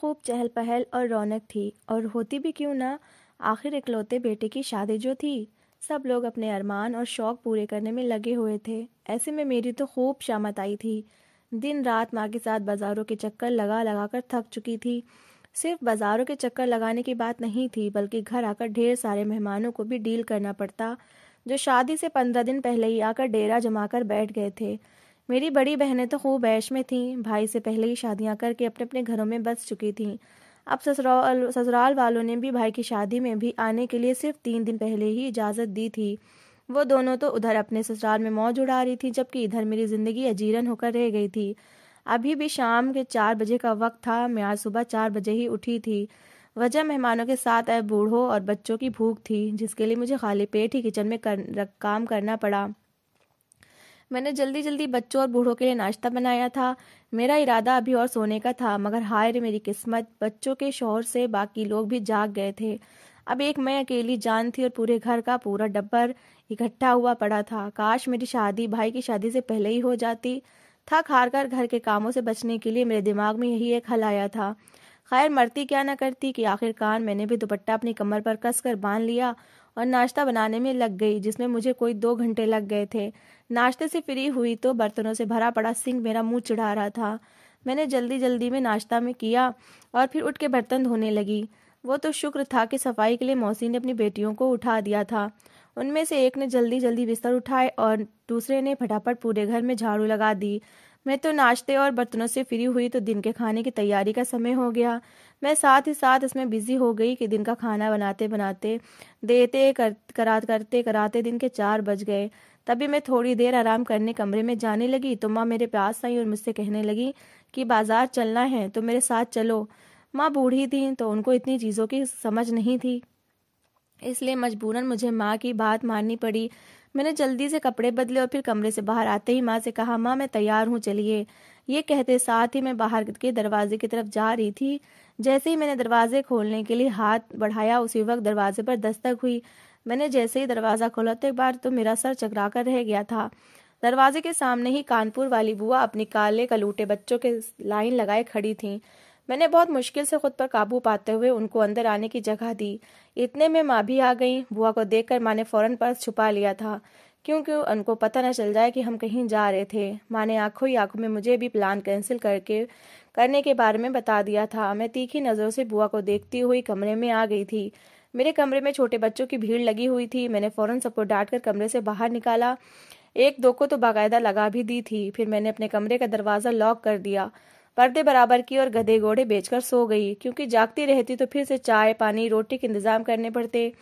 खूब चहल पहल और रौनक थी और होती भी क्यों ना आखिर इकलौते बेटे की शादी जो थी सब लोग अपने अरमान और शौक पूरे करने में लगे हुए थे ऐसे में मेरी तो खूब शामत आई थी दिन रात माँ के साथ बाजारों के चक्कर लगा लगा कर थक चुकी थी सिर्फ बाजारों के चक्कर लगाने की बात नहीं थी बल्कि घर आकर ढेर सारे मेहमानों को भी डील करना पड़ता जो शादी से पंद्रह दिन पहले ही आकर डेरा जमा कर बैठ गए थे मेरी बड़ी बहनें तो खूब ऐश में थीं भाई से पहले ही शादियां करके अपने अपने घरों में बस चुकी थीं अब ससुराल ससुराल वालों ने भी भाई की शादी में भी आने के लिए सिर्फ तीन दिन पहले ही इजाज़त दी थी वो दोनों तो उधर अपने ससुराल में मौज उड़ा रही थी जबकि इधर मेरी ज़िंदगी अजीरन होकर रह गई थी अभी भी शाम के चार बजे का वक्त था मैं आज सुबह चार बजे ही उठी थी वजह मेहमानों के साथ आए बूढ़ों और बच्चों की भूख थी जिसके लिए मुझे खाली पेट ही किचन में कर, काम करना पड़ा मैंने जल्दी जल्दी बच्चों और बूढ़ों के लिए नाश्ता बनाया था मेरा इरादा अभी और सोने का था मगर हाय रे मेरी किस्मत बच्चों के शोर से बाकी लोग भी जाग गए थे अब एक मैं अकेली जान थी और पूरे घर का पूरा डब्बर इकट्ठा हुआ पड़ा था काश मेरी शादी भाई की शादी से पहले ही हो जाती थक हार कर घर के कामों से बचने के लिए मेरे दिमाग में यही एक हल आया था खैर मरती क्या ना करती कि आखिरकार मैंने भी दुपट्टा अपनी कमर पर कसकर बांध लिया और नाश्ता बनाने में लग गई जिसमें मुझे कोई दो घंटे लग गए थे नाश्ते से फ्री हुई तो बर्तनों से भरा पड़ा सिंह मेरा मुंह चढ़ा रहा था मैंने जल्दी जल्दी में नाश्ता में किया और फिर उठ के बर्तन धोने लगी वो तो शुक्र था कि सफाई के लिए मौसी ने अपनी बेटियों को उठा दिया था उनमें से एक ने जल्दी जल्दी बिस्तर उठाए और दूसरे ने फटाफट पूरे घर में झाड़ू लगा दी मैं तो नाश्ते और बर्तनों से फ्री हुई तो दिन के खाने की तैयारी का समय हो गया मैं साथ ही साथ इसमें बिजी हो गई कि दिन का खाना बनाते बनाते देते कर, करा करते कराते दिन के चार बज गए तभी मैं थोड़ी देर आराम करने कमरे में जाने लगी तो माँ मेरे पास आई और मुझसे कहने लगी कि बाजार चलना है तो मेरे साथ चलो माँ बूढ़ी थी तो उनको इतनी चीज़ों की समझ नहीं थी इसलिए मजबूरन मुझे माँ की बात माननी पड़ी मैंने जल्दी से कपड़े बदले और फिर कमरे से बाहर आते ही माँ से कहा माँ मैं तैयार हूँ चलिए ये कहते साथ ही मैं बाहर के दरवाजे की तरफ जा रही थी जैसे ही मैंने दरवाजे खोलने के लिए हाथ बढ़ाया उसी वक्त दरवाजे पर दस्तक हुई मैंने जैसे ही दरवाजा खोला तो एक बार तो मेरा सर चकरा कर रह गया था दरवाजे के सामने ही कानपुर वाली बुआ अपने काले कलूटे बच्चों के लाइन लगाए खड़ी थी मैंने बहुत मुश्किल से खुद पर काबू पाते हुए उनको अंदर आने की जगह दी इतने में माँ भी आ गई बुआ को देखकर माँ ने फौरन पर्स छुपा लिया था क्योंकि उनको पता न चल जाए कि हम कहीं जा रहे थे माँ ने आंखों ही आंखों में मुझे भी प्लान कैंसिल करके करने के बारे में बता दिया था मैं तीखी नज़रों से बुआ को देखती हुई कमरे में आ गई थी मेरे कमरे में छोटे बच्चों की भीड़ लगी हुई थी मैंने फ़ौरन सबको डांट कर कमरे से बाहर निकाला एक दो को तो बाकायदा लगा भी दी थी फिर मैंने अपने कमरे का दरवाज़ा लॉक कर दिया पर्दे बराबर की और गधे घोड़े बेचकर सो गई क्योंकि जागती रहती तो फिर से चाय पानी रोटी के इंतजाम करने पड़ते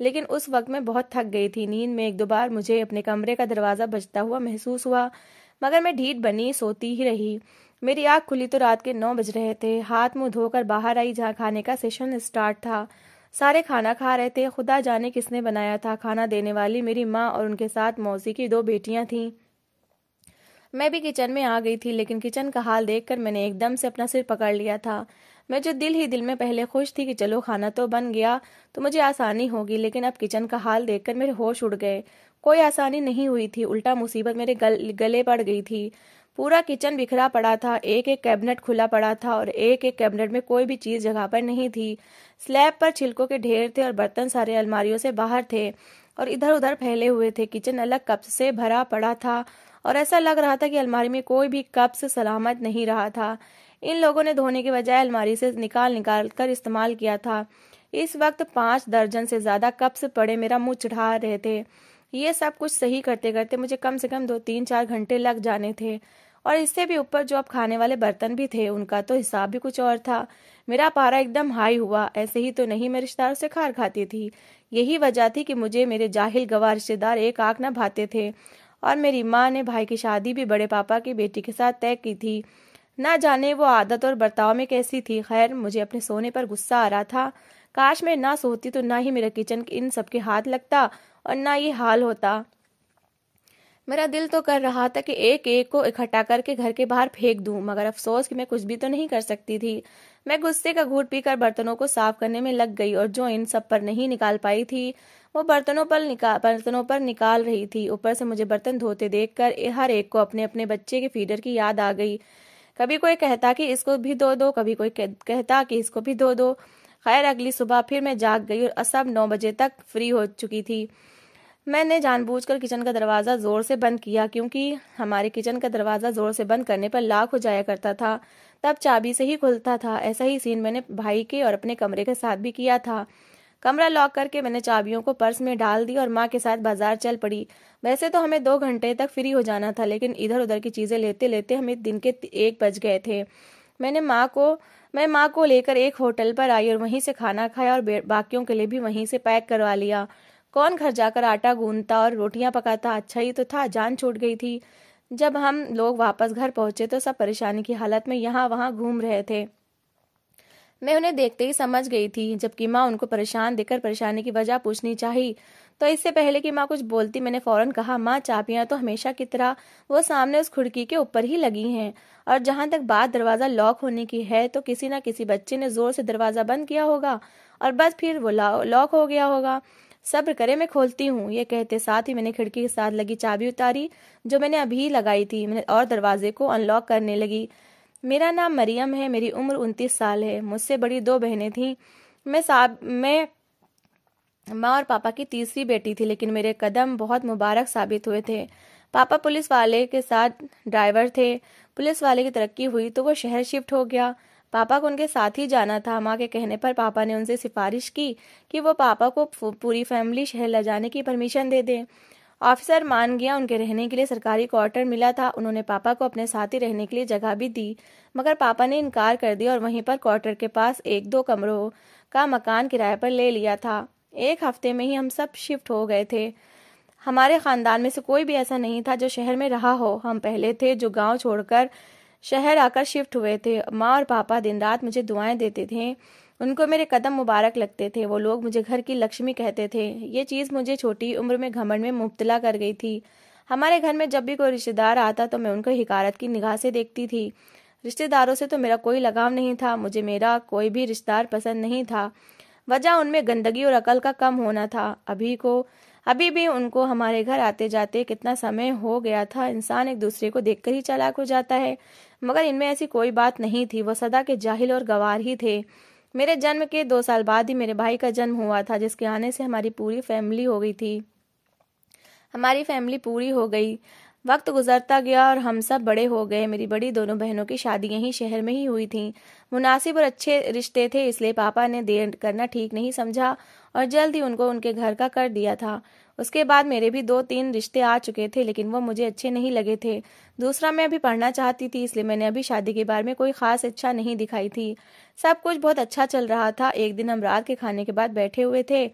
लेकिन उस वक्त मैं बहुत थक गई थी नींद में एक दो बार मुझे अपने कमरे का दरवाज़ा बजता हुआ महसूस हुआ मगर मैं ढीठ बनी सोती ही रही मेरी आँख खुली तो रात के नौ बज रहे थे हाथ मुंह धोकर बाहर आई जहाँ खाने का सेशन स्टार्ट था सारे खाना खा रहे थे खुदा जाने किसने बनाया था खाना देने वाली मेरी माँ और उनके साथ मौसी की दो बेटियां थीं मैं भी किचन में आ गई थी लेकिन किचन का हाल देखकर मैंने एकदम से अपना सिर पकड़ लिया था मैं जो दिल ही दिल में पहले खुश थी कि चलो खाना तो बन गया तो मुझे आसानी होगी लेकिन अब किचन का हाल देखकर मेरे होश उड़ गए कोई आसानी नहीं हुई थी उल्टा मुसीबत मेरे गल, गले पड़ गई थी पूरा किचन बिखरा पड़ा था एक एक कैबिनेट खुला पड़ा था और एक एक कैबिनेट में कोई भी चीज़ जगह पर नहीं थी स्लैब पर छिलकों के ढेर थे और बर्तन सारे अलमारियों से बाहर थे और इधर उधर फैले हुए थे किचन अलग कप्स से भरा पड़ा था और ऐसा लग रहा था कि अलमारी में कोई भी कप्स सलामत नहीं रहा था इन लोगों ने धोने के बजाय अलमारी से निकाल निकाल कर इस्तेमाल किया था इस वक्त पांच दर्जन से ज्यादा कप्स पड़े मेरा मुंह चढ़ा रहे थे ये सब कुछ सही करते करते मुझे कम से कम दो तीन चार घंटे लग जाने थे और इससे भी ऊपर जो अब खाने वाले बर्तन भी थे उनका तो हिसाब भी कुछ और था मेरा पारा एकदम हाई हुआ ऐसे ही तो नहीं मैं रिश्तेदारों से खार खाती थी यही वजह थी कि मुझे मेरे जाहिल गवार रिश्तेदार एक आंख न भाते थे और मेरी माँ ने भाई की शादी भी बड़े पापा की बेटी के साथ तय की थी ना जाने वो आदत और बर्ताव में कैसी थी खैर मुझे अपने सोने पर गुस्सा आ रहा था काश मैं ना सोती तो ना ही मेरा किचन इन सबके हाथ लगता और ना ये हाल होता मेरा दिल तो कर रहा था कि एक एक को इकट्ठा करके घर के बाहर फेंक दूं मगर अफसोस कि मैं कुछ भी तो नहीं कर सकती थी मैं गुस्से का घूट पीकर बर्तनों को साफ करने में लग गई और जो इन सब पर नहीं निकाल पाई थी वो बर्तनों पर निकाल बर्तनों पर निकाल रही थी ऊपर से मुझे बर्तन धोते देखकर हर एक को अपने अपने बच्चे के फीडर की याद आ गई कभी कोई कहता कि इसको भी दो दो कभी कोई कहता कि इसको भी दो दो खैर अगली सुबह फिर मैं जाग गई और असब नौ बजे तक फ्री हो चुकी थी मैंने जानबूझकर किचन का दरवाज़ा ज़ोर से बंद किया क्योंकि हमारे किचन का दरवाज़ा ज़ोर से बंद करने पर लाख हो जाया करता था तब चाबी से ही खुलता था ऐसा ही सीन मैंने भाई के और अपने कमरे के साथ भी किया था कमरा लॉक करके मैंने चाबियों को पर्स में डाल दी और माँ के साथ बाजार चल पड़ी वैसे तो हमें दो घंटे तक फ्री हो जाना था लेकिन इधर उधर की चीज़ें लेते लेते हमें दिन के एक बज गए थे मैंने माँ को मैं माँ को लेकर एक होटल पर आई और वहीं से खाना खाया और बाकियों के लिए भी वहीं से पैक करवा लिया कौन घर जाकर आटा गूंदता और रोटियां पकाता अच्छा ही तो था जान छूट गई थी जब हम लोग वापस घर पहुंचे तो सब परेशानी की हालत में यहाँ वहाँ घूम रहे थे मैं उन्हें देखते ही समझ गई थी जबकि माँ उनको परेशान देखकर परेशानी की वजह पूछनी चाहिए तो इससे पहले कि माँ कुछ बोलती मैंने फौरन कहा माँ चाबियाँ तो हमेशा की तरह वो सामने उस खिड़की के ऊपर ही लगी हैं और जहाँ तक बात दरवाज़ा लॉक होने की है तो किसी ना किसी बच्चे ने ज़ोर से दरवाज़ा बंद किया होगा और बस फिर वो लॉक हो गया होगा सब्र करे मैं खोलती हूँ ये कहते साथ ही मैंने खिड़की के साथ लगी चाबी उतारी जो मैंने अभी लगाई थी मैंने और दरवाजे को अनलॉक करने लगी मेरा नाम मरियम है मेरी उम्र उनतीस साल है मुझसे बड़ी दो बहनें थीं मैं साहब मैं माँ और पापा की तीसरी बेटी थी लेकिन मेरे कदम बहुत मुबारक साबित हुए थे पापा पुलिस वाले के साथ ड्राइवर थे पुलिस वाले की तरक्की हुई तो वो शहर शिफ्ट हो गया पापा को उनके साथ ही जाना था माँ के कहने पर पापा ने उनसे सिफारिश की कि वो पापा को पूरी फैमिली शहर ले जाने की परमिशन दे दें ऑफिसर मान गया उनके रहने के लिए सरकारी क्वार्टर मिला था उन्होंने पापा को अपने साथ ही रहने के लिए जगह भी दी मगर पापा ने इनकार कर दिया और वहीं पर क्वार्टर के पास एक दो कमरों का मकान किराए पर ले लिया था एक हफ्ते में ही हम सब शिफ्ट हो गए थे हमारे खानदान में से कोई भी ऐसा नहीं था जो शहर में रहा हो हम पहले थे जो गांव छोड़कर शहर आकर शिफ्ट हुए थे माँ और पापा दिन रात मुझे दुआएं देते थे उनको मेरे कदम मुबारक लगते थे वो लोग मुझे घर की लक्ष्मी कहते थे ये चीज़ मुझे छोटी उम्र में घमंड में मुबतला कर गई थी हमारे घर में जब भी कोई रिश्तेदार आता तो मैं उनको हिकारत की निगाह से देखती थी रिश्तेदारों से तो मेरा कोई लगाव नहीं था मुझे मेरा कोई भी रिश्तेदार पसंद नहीं था वजह उनमें गंदगी और अकल का कम होना था अभी को अभी भी उनको हमारे घर आते जाते कितना समय हो गया था इंसान एक दूसरे को देख ही चालाक हो जाता है मगर इनमें ऐसी कोई बात नहीं थी वो सदा के जाहिल और गवार ही थे मेरे जन्म के दो साल बाद ही मेरे भाई का जन्म हुआ था जिसके आने से हमारी पूरी फैमिली हो गई थी हमारी फैमिली पूरी हो गई वक्त गुजरता गया और हम सब बड़े हो गए मेरी बड़ी दोनों बहनों की शादी यहीं शहर में ही हुई थी मुनासिब और अच्छे रिश्ते थे इसलिए पापा ने देर करना ठीक नहीं समझा और जल्द ही उनको उनके घर का कर दिया था उसके बाद मेरे भी दो तीन रिश्ते आ चुके थे लेकिन वो मुझे अच्छे नहीं लगे थे दूसरा मैं अभी पढ़ना चाहती थी इसलिए मैंने अभी शादी के बारे में कोई खास इच्छा नहीं दिखाई थी सब कुछ बहुत अच्छा चल रहा था एक दिन हम रात के खाने के बाद बैठे हुए थे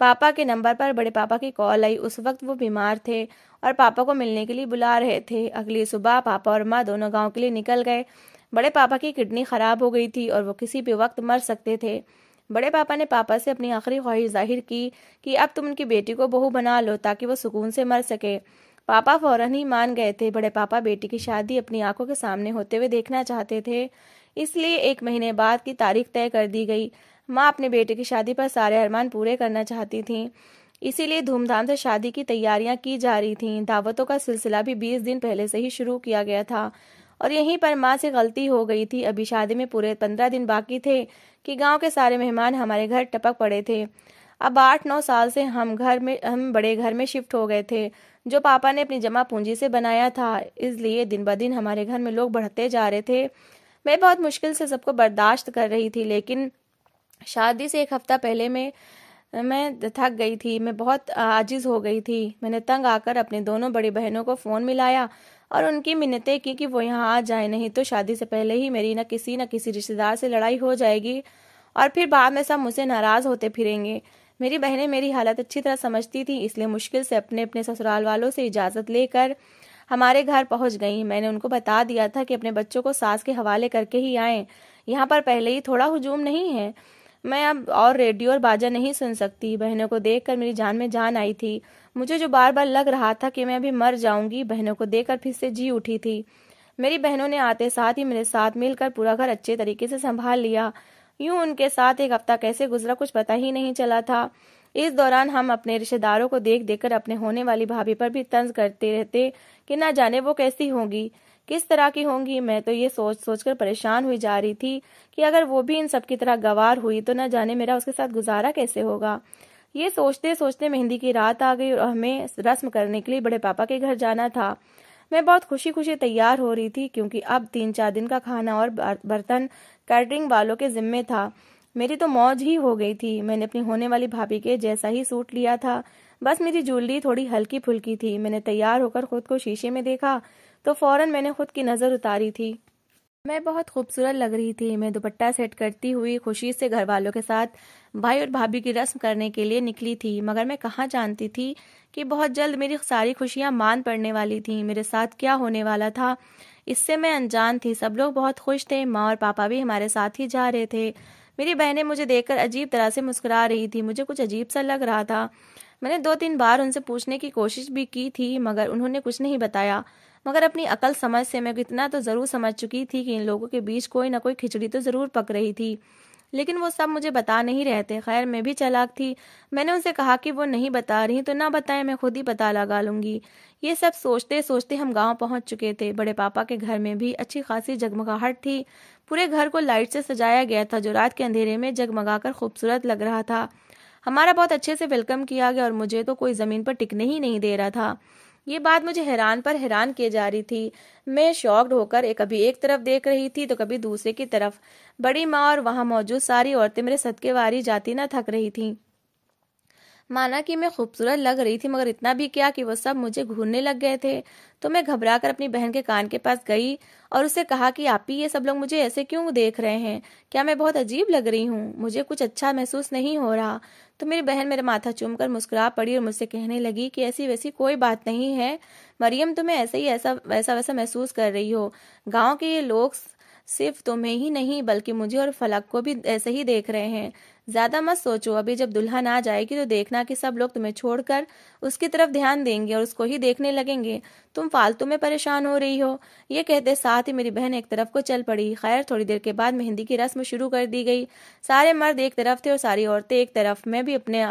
पापा के नंबर पर बड़े पापा की कॉल आई उस वक्त वो बीमार थे और पापा को मिलने के लिए बुला रहे थे अगली सुबह पापा और माँ दोनों गांव के लिए निकल गए बड़े पापा की किडनी खराब हो गई थी और वो किसी भी वक्त मर सकते थे बड़े पापा ने पापा से अपनी आखिरी ख्वाहिश जाहिर की कि अब तुम उनकी बेटी को बहू बना लो ताकि वो सुकून से मर सके पापा फौरन ही मान गए थे बड़े पापा बेटी की शादी अपनी आंखों के सामने होते हुए देखना चाहते थे इसलिए एक महीने बाद की तारीख तय कर दी गई माँ अपने बेटे की शादी पर सारे अरमान पूरे करना चाहती थी इसीलिए धूमधाम से शादी की तैयारियां की जा रही थीं दावतों का सिलसिला भी 20 दिन पहले से ही शुरू किया गया था और यहीं पर माँ से गलती हो गई थी अभी शादी में पूरे पंद्रह दिन बाकी थे कि गांव के सारे मेहमान हमारे घर टपक पड़े थे अब आठ नौ साल से हम घर में हम बड़े घर में शिफ्ट हो गए थे जो पापा ने अपनी जमा पूंजी से बनाया था इसलिए दिन ब दिन हमारे घर में लोग बढ़ते जा रहे थे मैं बहुत मुश्किल से सबको बर्दाश्त कर रही थी लेकिन शादी से एक हफ्ता पहले मैं मैं थक गई थी मैं बहुत आजिज हो गई थी मैंने तंग आकर अपने दोनों बड़ी बहनों को फ़ोन मिलाया और उनकी मिन्नतें की कि वो यहाँ आ जाए नहीं तो शादी से पहले ही मेरी न किसी न किसी रिश्तेदार से लड़ाई हो जाएगी और फिर बाद में सब मुझसे नाराज होते फिरेंगे मेरी बहनें मेरी हालत अच्छी तरह समझती थी इसलिए मुश्किल से अपने अपने ससुराल वालों से इजाज़त लेकर हमारे घर पहुंच गई मैंने उनको बता दिया था कि अपने बच्चों को सास के हवाले करके ही आए यहाँ पर पहले ही थोड़ा हुजूम नहीं है मैं अब और रेडियो और बाजा नहीं सुन सकती बहनों को देखकर मेरी जान में जान आई थी मुझे जो बार बार लग रहा था कि मैं अभी मर जाऊंगी बहनों को देकर फिर से जी उठी थी मेरी बहनों ने आते साथ ही मेरे साथ मिलकर पूरा घर अच्छे तरीके से संभाल लिया यूं उनके साथ एक हफ्ता कैसे गुजरा कुछ पता ही नहीं चला था इस दौरान हम अपने रिश्तेदारों को देख देख अपने होने वाली भाभी पर भी तंज करते रहते कि ना जाने वो कैसी होंगी किस तरह की होंगी मैं तो ये सोच सोच कर परेशान हुई जा रही थी कि अगर वो भी इन सब की तरह गवार हुई तो न जाने मेरा उसके साथ गुजारा कैसे होगा ये सोचते सोचते मेहंदी की रात आ गई और हमें रस्म करने के लिए बड़े पापा के घर जाना था मैं बहुत खुशी खुशी तैयार हो रही थी क्योंकि अब तीन चार दिन का खाना और बर्तन कैटरिंग वालों के जिम्मे था मेरी तो मौज ही हो गई थी मैंने अपनी होने वाली भाभी के जैसा ही सूट लिया था बस मेरी ज्वेलरी थोड़ी हल्की फुल्की थी मैंने तैयार होकर खुद को शीशे में देखा तो फौरन मैंने खुद की नजर उतारी थी मैं बहुत खूबसूरत लग रही थी मैं दुपट्टा सेट करती हुई खुशी से घर वालों के साथ भाई और भाभी की रस्म करने के लिए निकली थी मगर मैं कहाँ जानती थी कि बहुत जल्द मेरी सारी खुशियाँ मान पड़ने वाली थी मेरे साथ क्या होने वाला था इससे मैं अनजान थी सब लोग बहुत खुश थे माँ और पापा भी हमारे साथ ही जा रहे थे मेरी बहनें मुझे देखकर अजीब तरह से मुस्कुरा रही थी मुझे कुछ अजीब सा लग रहा था मैंने दो तीन बार उनसे पूछने की कोशिश भी की थी मगर उन्होंने कुछ नहीं बताया मगर अपनी अकल समझ से मैं इतना तो ज़रूर समझ चुकी थी कि इन लोगों के बीच कोई ना कोई खिचड़ी तो ज़रूर पक रही थी लेकिन वो सब मुझे बता नहीं रहे थे खैर मैं भी चलाक थी मैंने उनसे कहा कि वो नहीं बता रही तो ना बताए मैं खुद ही पता लगा लूंगी ये सब सोचते सोचते हम गांव पहुंच चुके थे बड़े पापा के घर में भी अच्छी खासी जगमगाहट थी पूरे घर को लाइट से सजाया गया था जो रात के अंधेरे में जगमगा कर खूबसूरत लग रहा था हमारा बहुत अच्छे से वेलकम किया गया और मुझे तो कोई ज़मीन पर टिकने ही नहीं दे रहा था ये बात मुझे हैरान पर हैरान किए जा रही थी मैं शॉक्ड होकर कभी एक तरफ देख रही थी तो कभी दूसरे की तरफ बड़ी माँ और वहां मौजूद सारी औरतें मेरे सदके वारी जाती ना थक रही थीं माना कि मैं खूबसूरत लग रही थी मगर इतना भी क्या कि वो सब मुझे घूरने लग गए थे तो मैं घबरा कर अपनी बहन के कान के पास गई और उसे कहा कि आप ही ये सब लोग मुझे ऐसे क्यों देख रहे हैं क्या मैं बहुत अजीब लग रही हूँ मुझे कुछ अच्छा महसूस नहीं हो रहा तो मेरी बहन मेरा माथा चूमकर मुस्कुरा पड़ी और मुझसे कहने लगी कि ऐसी वैसी कोई बात नहीं है मरियम तुम्हें ऐसे ही ऐसा वैसा वैसा महसूस कर रही हो गाँव के ये लोग सिर्फ तुम्हें ही नहीं बल्कि मुझे और फलक को भी ऐसे ही देख रहे हैं ज्यादा मत सोचो अभी जब दुल्हन आ जाएगी तो देखना कि सब लोग तुम्हें छोड़कर उसकी तरफ ध्यान देंगे और उसको ही देखने लगेंगे तुम फालतू में परेशान हो रही हो ये कहते साथ ही मेरी बहन एक तरफ को चल पड़ी खैर थोड़ी देर के बाद मेहंदी की रस्म शुरू कर दी गई सारे मर्द एक तरफ थे और सारी औरतें एक तरफ में भी अपने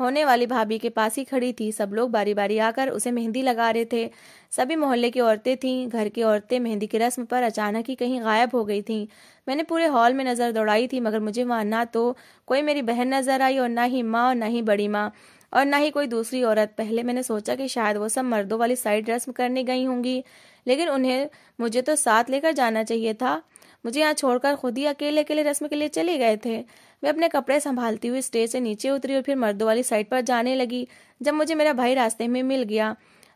होने वाली भाभी के पास ही खड़ी थी सब लोग बारी बारी आकर उसे मेहंदी लगा रहे थे सभी मोहल्ले की औरतें थीं घर की औरतें मेहंदी की रस्म पर अचानक ही कहीं गायब हो गई थीं मैंने पूरे हॉल में नज़र दौड़ाई थी मगर मुझे वहाँ ना तो कोई मेरी बहन नज़र आई और ना ही माँ और ना ही बड़ी माँ और ना ही कोई दूसरी औरत पहले मैंने सोचा कि शायद वो सब मर्दों वाली साइड रस्म करने गई होंगी लेकिन उन्हें मुझे तो साथ लेकर जाना चाहिए था मुझे यहाँ छोड़कर खुद ही अकेले अकेले रस्म के लिए चले गए थे मैं अपने कपड़े संभालती हुई स्टेज से नीचे उतरी और फिर मर्दों वाली साइड पर जाने लगी जब मुझे मेरा भाई रास्ते में मिल गया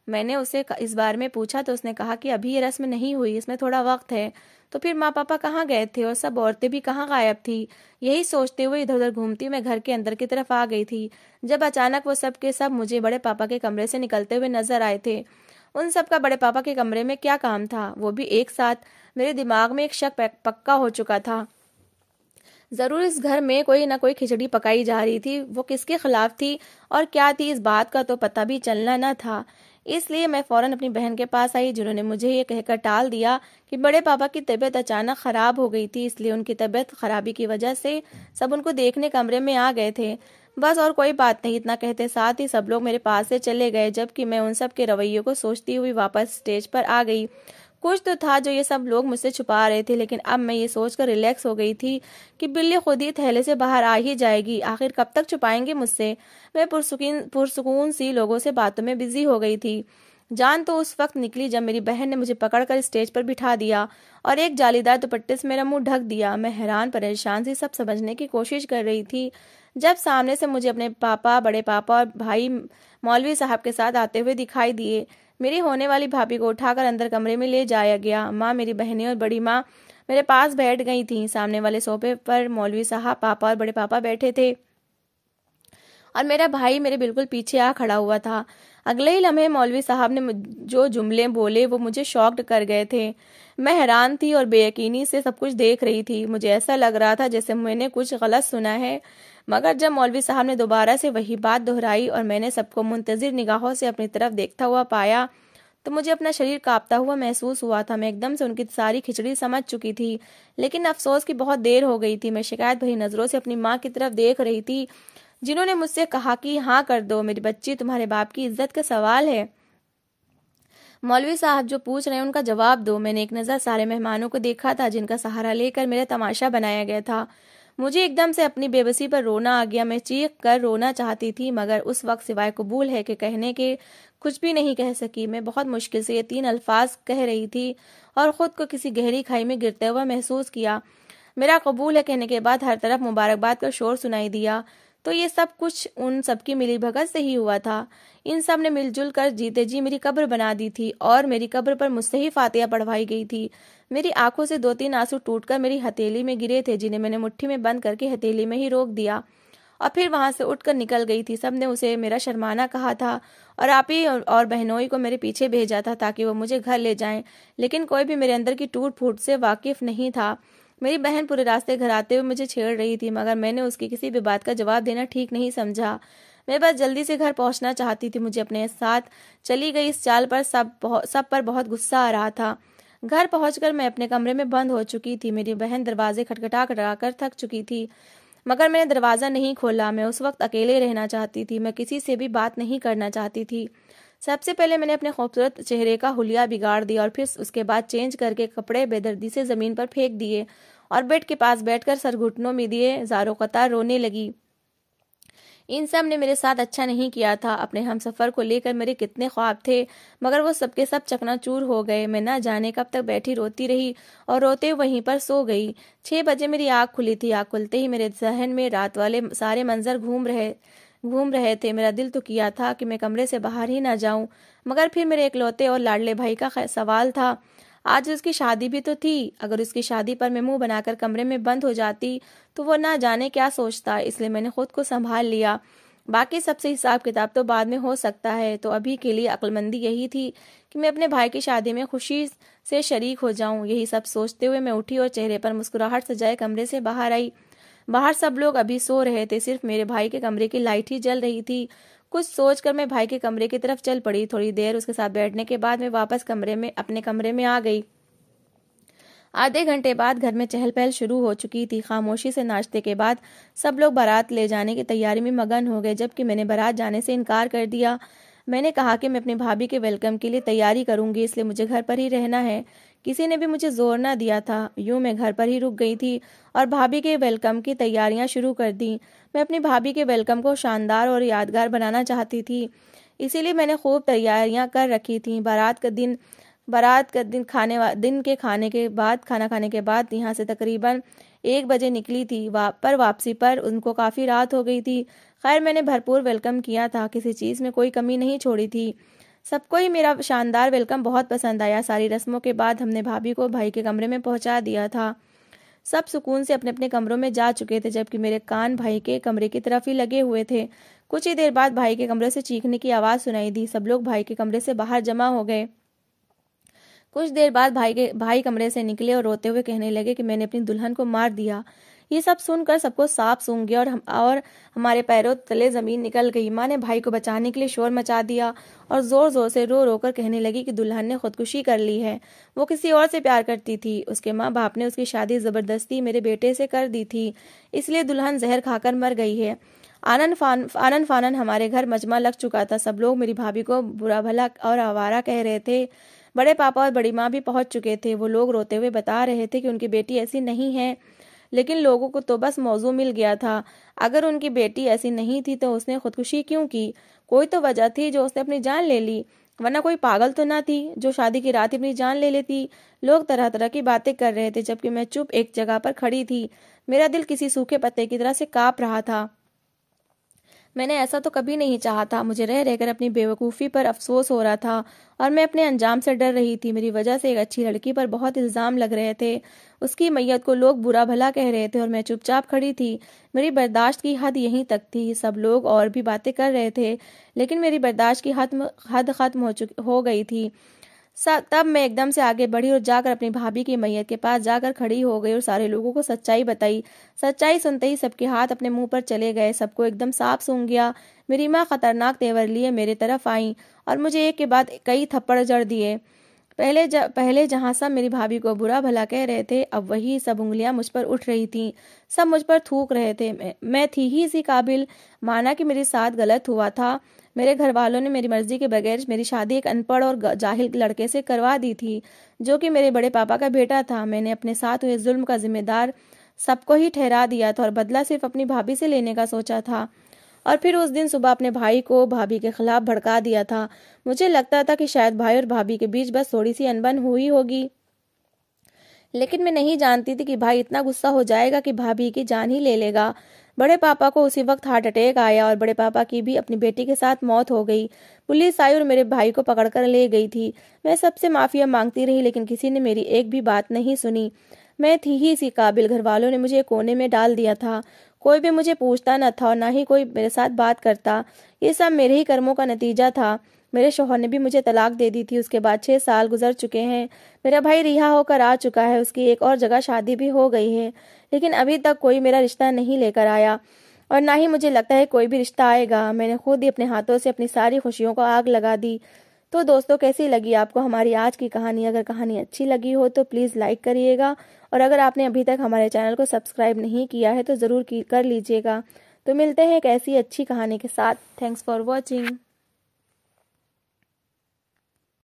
मैंने उसे इस बार में पूछा तो उसने कहा कि अभी ये रस्म नहीं हुई इसमें थोड़ा वक्त है तो फिर माँ पापा कहाँ गए थे और सब औरतें भी कहाँ गायब थी यही सोचते हुए इधर उधर घूमती मैं घर के अंदर की तरफ आ गई थी जब अचानक वो सब के सब मुझे बड़े पापा के कमरे से निकलते हुए नजर आए थे उन सब का बड़े पापा के कमरे में क्या काम था वो भी एक साथ मेरे दिमाग में एक शक पक्का हो चुका था जरूर इस घर में कोई ना कोई खिचड़ी पकाई जा रही थी वो किसके खिलाफ थी और क्या थी इस बात का तो पता भी चलना न था इसलिए मैं फौरन अपनी बहन के पास आई जिन्होंने मुझे ये कहकर टाल दिया कि बड़े पापा की तबीयत अचानक खराब हो गई थी इसलिए उनकी तबीयत खराबी की वजह से सब उनको देखने कमरे में आ गए थे बस और कोई बात नहीं इतना कहते साथ ही सब लोग मेरे पास से चले गए जबकि मैं उन सब के रवैयों को सोचती हुई वापस स्टेज पर आ गई कुछ तो था जो ये सब लोग मुझसे छुपा रहे थे लेकिन अब मैं ये सोचकर रिलैक्स हो गई थी कि बिल्ली खुद ही थैले से बाहर आ ही जाएगी आखिर कब तक छुपाएंगे मुझसे मैं पुरसुकून पुरसुकून सी लोगों से बातों में बिजी हो गई थी जान तो उस वक्त निकली जब मेरी बहन ने मुझे पकड़कर स्टेज पर बिठा दिया और एक जालीदार दुपट्टे से मेरा मुंह ढक दिया मैं हैरान परेशान से सब समझने की कोशिश कर रही थी जब सामने से मुझे अपने पापा बड़े पापा और भाई मौलवी साहब के साथ आते हुए दिखाई दिए मेरी होने वाली भाभी को उठाकर अंदर कमरे में ले जाया गया माँ मेरी बहनें और बड़ी माँ मेरे पास बैठ गई थी सामने वाले सोफे पर मौलवी साहब पापा और बड़े पापा बैठे थे और मेरा भाई मेरे बिल्कुल पीछे आ खड़ा हुआ था अगले ही लम्हे मौलवी साहब ने जो जुमले बोले वो मुझे शॉक्ड कर गए थे मैं हैरान थी और बेयकीनी से सब कुछ देख रही थी मुझे ऐसा लग रहा था जैसे मैंने कुछ गलत सुना है मगर जब मौलवी साहब ने दोबारा से वही बात दोहराई और मैंने सबको मुंतजर निगाहों से अपनी तरफ देखता हुआ पाया तो मुझे अपना शरीर कांपता हुआ महसूस हुआ था मैं एकदम से उनकी सारी खिचड़ी समझ चुकी थी लेकिन अफसोस की बहुत देर हो गई थी मैं शिकायत भरी नज़रों से अपनी माँ की तरफ देख रही थी जिन्होंने मुझसे कहा कि हाँ कर दो मेरी बच्ची तुम्हारे बाप की इज्जत का सवाल है मौलवी साहब जो पूछ रहे हैं उनका जवाब दो मैंने एक नज़र सारे मेहमानों को देखा था जिनका सहारा लेकर मेरा तमाशा बनाया गया था मुझे एकदम से अपनी बेबसी पर रोना आ गया मैं चीख कर रोना चाहती थी मगर उस वक्त सिवाय कबूल है कि कहने के कुछ भी नहीं कह सकी मैं बहुत मुश्किल से ये तीन अल्फाज कह रही थी और ख़ुद को किसी गहरी खाई में गिरते हुआ महसूस किया मेरा कबूल है कहने के बाद हर तरफ मुबारकबाद का शोर सुनाई दिया तो ये सब कुछ उन सबकी मिली भगत से ही हुआ था इन सब ने मिलजुल कर जीते जी मेरी कब्र बना दी थी और मेरी कब्र पर मुझसे ही फातिया पढ़वाई गई थी मेरी आंखों से दो तीन आंसू टूटकर मेरी हथेली में गिरे थे जिन्हें मैंने मुट्ठी में बंद करके हथेली में ही रोक दिया और फिर वहां से उठकर निकल गई थी सबने उसे मेरा शर्माना कहा था और आप ही और बहनोई को मेरे पीछे भेजा था ताकि वो मुझे घर ले जाएं लेकिन कोई भी मेरे अंदर की टूट फूट से वाकिफ नहीं था मेरी बहन पूरे रास्ते घर आते हुए मुझे छेड़ रही थी मगर मैंने उसकी किसी भी बात का जवाब देना ठीक नहीं समझा मैं बस जल्दी से घर पहुंचना चाहती थी मुझे अपने साथ चली गई इस चाल पर सब सब पर बहुत गुस्सा आ रहा था घर पहुंचकर मैं अपने कमरे में बंद हो चुकी थी मेरी बहन दरवाजे खटखटा कर थक चुकी थी मगर मैंने दरवाज़ा नहीं खोला मैं उस वक्त अकेले रहना चाहती थी मैं किसी से भी बात नहीं करना चाहती थी सबसे पहले मैंने अपने खूबसूरत चेहरे का हुलिया बिगाड़ दिया और फिर उसके बाद चेंज करके कपड़े बेदर्दी से जमीन पर फेंक दिए और बेड के पास बैठकर सर घुटनों में दिए जारो कतार रोने लगी इन सब ने मेरे साथ अच्छा नहीं किया था अपने हम सफ़र को लेकर मेरे कितने ख्वाब थे मगर वो सबके सब चकनाचूर हो गए मैं ना जाने कब तक बैठी रोती रही और रोते वहीं पर सो गई छह बजे मेरी आँख खुली थी आँख खुलते ही मेरे जहन में रात वाले सारे मंजर घूम रहे घूम रहे थे मेरा दिल तो किया था कि मैं कमरे से बाहर ही ना जाऊं मगर फिर मेरे इकलौते और लाडले भाई का सवाल था आज उसकी शादी भी तो थी अगर उसकी शादी पर मैं मुंह बनाकर कमरे में बंद हो जाती तो वो ना जाने क्या सोचता इसलिए मैंने खुद को संभाल लिया बाकी सबसे हिसाब किताब तो बाद में हो सकता है तो अभी के लिए अक्लमंदी यही थी कि मैं अपने भाई की शादी में खुशी से शरीक हो जाऊं यही सब सोचते हुए मैं उठी और चेहरे पर मुस्कुराहट सजाए कमरे से बाहर आई बाहर सब लोग अभी सो रहे थे सिर्फ मेरे भाई के कमरे की लाइट ही जल रही थी कुछ सोचकर मैं भाई के कमरे की तरफ चल पड़ी थोड़ी देर उसके साथ बैठने के बाद मैं वापस कमरे में अपने कमरे में आ गई आधे घंटे बाद घर में चहल पहल शुरू हो चुकी थी खामोशी से नाश्ते के बाद सब लोग बारात ले जाने की तैयारी में मगन हो गए जबकि मैंने बारात जाने से इनकार कर दिया मैंने कहा कि मैं अपनी भाभी के वेलकम के लिए तैयारी करूंगी इसलिए मुझे घर पर ही रहना है किसी ने भी मुझे जोर ना दिया था यूं मैं घर पर ही रुक गई थी और भाभी के वेलकम की तैयारियां शुरू कर दी मैं अपनी भाभी के वेलकम को शानदार और यादगार बनाना चाहती थी इसीलिए मैंने खूब तैयारियां कर रखी थी बारात का दिन बारात का दिन खाने दिन के खाने के बाद खाना खाने के बाद यहाँ से तकरीबन एक बजे निकली थी वा, पर वापसी पर उनको काफ़ी रात हो गई थी खैर मैंने भरपूर वेलकम किया था किसी चीज़ में कोई कमी नहीं छोड़ी थी सबको ही मेरा शानदार वेलकम बहुत पसंद आया सारी रस्मों के बाद हमने भाभी को भाई के कमरे में पहुंचा दिया था सब सुकून से अपने अपने कमरों में जा चुके थे जबकि मेरे कान भाई के कमरे की तरफ ही लगे हुए थे कुछ ही देर बाद भाई के कमरे से चीखने की आवाज़ सुनाई दी सब लोग भाई के कमरे से बाहर जमा हो गए कुछ देर बाद भाई के भाई कमरे से निकले और रोते हुए कहने लगे कि मैंने अपनी दुल्हन को मार दिया ये सब सुनकर सबको सांप सूंघ गया और हम और हमारे पैरों तले जमीन निकल गई माँ ने भाई को बचाने के लिए शोर मचा दिया और जोर जोर से रो रो कर कहने लगी कि दुल्हन ने खुदकुशी कर ली है वो किसी और से प्यार करती थी उसके माँ बाप ने उसकी शादी जबरदस्ती मेरे बेटे से कर दी थी इसलिए दुल्हन जहर खाकर मर गई है आनंद फान आनंद फानन हमारे घर मजमा लग चुका था सब लोग मेरी भाभी को बुरा भला और आवारा कह रहे थे बड़े पापा और बड़ी माँ भी पहुंच चुके थे वो लोग रोते हुए बता रहे थे कि उनकी बेटी ऐसी नहीं है लेकिन लोगों को तो बस मौजू मिल गया था अगर उनकी बेटी ऐसी नहीं थी तो उसने खुदकुशी क्यों की कोई तो वजह थी जो उसने अपनी जान ले ली वरना कोई पागल तो ना थी जो शादी की रात अपनी जान ले लेती लोग तरह तरह की बातें कर रहे थे जबकि मैं चुप एक जगह पर खड़ी थी मेरा दिल किसी सूखे पत्ते की तरह से काँप रहा था मैंने ऐसा तो कभी नहीं चाहा था मुझे रह रहकर अपनी बेवकूफ़ी पर अफसोस हो रहा था और मैं अपने अंजाम से डर रही थी मेरी वजह से एक अच्छी लड़की पर बहुत इल्ज़ाम लग रहे थे उसकी मैयत को लोग बुरा भला कह रहे थे और मैं चुपचाप खड़ी थी मेरी बर्दाश्त की हद यहीं तक थी सब लोग और भी बातें कर रहे थे लेकिन मेरी बर्दाश्त की हद हद ख़त्म हो चुकी हो गई थी तब मैं एकदम से आगे बढ़ी और जाकर अपनी भाभी की मैयत के पास जाकर खड़ी हो गई और सारे लोगों को सच्चाई बताई सच्चाई सुनते ही सबके हाथ अपने मुंह पर चले गए सबको एकदम साफ सूंघ गया मेरी माँ खतरनाक तेवर लिए मेरे तरफ आई और मुझे एक के बाद कई थप्पड़ जड़ दिए पहले ज, पहले जहाँ सब मेरी भाभी को बुरा भला कह रहे थे अब वही सब उंगलियां मुझ पर उठ रही थीं सब मुझ पर थूक रहे थे मैं, मैं थी ही इसी काबिल माना कि मेरे साथ गलत हुआ था मेरे घर वालों ने मेरी मर्जी के बगैर मेरी शादी एक अनपढ़ और जाहिल लड़के से करवा दी थी जो कि मेरे बड़े पापा का बेटा था मैंने अपने साथ हुए जुल्म का जिम्मेदार सबको ही ठहरा दिया था और बदला सिर्फ अपनी भाभी से लेने का सोचा था और फिर उस दिन सुबह अपने भाई को भाभी के खिलाफ भड़का दिया था मुझे लगता था कि शायद भाई और भाभी के बीच बस थोड़ी सी अनबन हुई होगी लेकिन मैं नहीं जानती थी कि भाई इतना गुस्सा हो जाएगा कि भाभी की जान ही ले लेगा बड़े पापा को उसी वक्त हार्ट अटैक आया और बड़े पापा की भी अपनी बेटी के साथ मौत हो गई पुलिस आई और मेरे भाई को पकड़कर ले गई थी मैं सबसे माफिया मांगती रही लेकिन किसी ने मेरी एक भी बात नहीं सुनी मैं थी ही इसी काबिल घर वालों ने मुझे कोने में डाल दिया था कोई भी मुझे पूछता न था और ना ही कोई मेरे साथ बात करता ये सब मेरे ही कर्मों का नतीजा था मेरे शोहर ने भी मुझे तलाक दे दी थी उसके बाद छह साल गुजर चुके हैं मेरा भाई रिहा होकर आ चुका है उसकी एक और जगह शादी भी हो गई है लेकिन अभी तक कोई मेरा रिश्ता नहीं लेकर आया और ना ही मुझे लगता है कोई भी रिश्ता आएगा मैंने खुद ही अपने हाथों से अपनी सारी खुशियों को आग लगा दी तो दोस्तों कैसी लगी आपको हमारी आज की कहानी अगर कहानी अच्छी लगी हो तो प्लीज़ लाइक करिएगा और अगर आपने अभी तक हमारे चैनल को सब्सक्राइब नहीं किया है तो ज़रूर कर लीजिएगा तो मिलते हैं एक ऐसी अच्छी कहानी के साथ थैंक्स फॉर वॉचिंग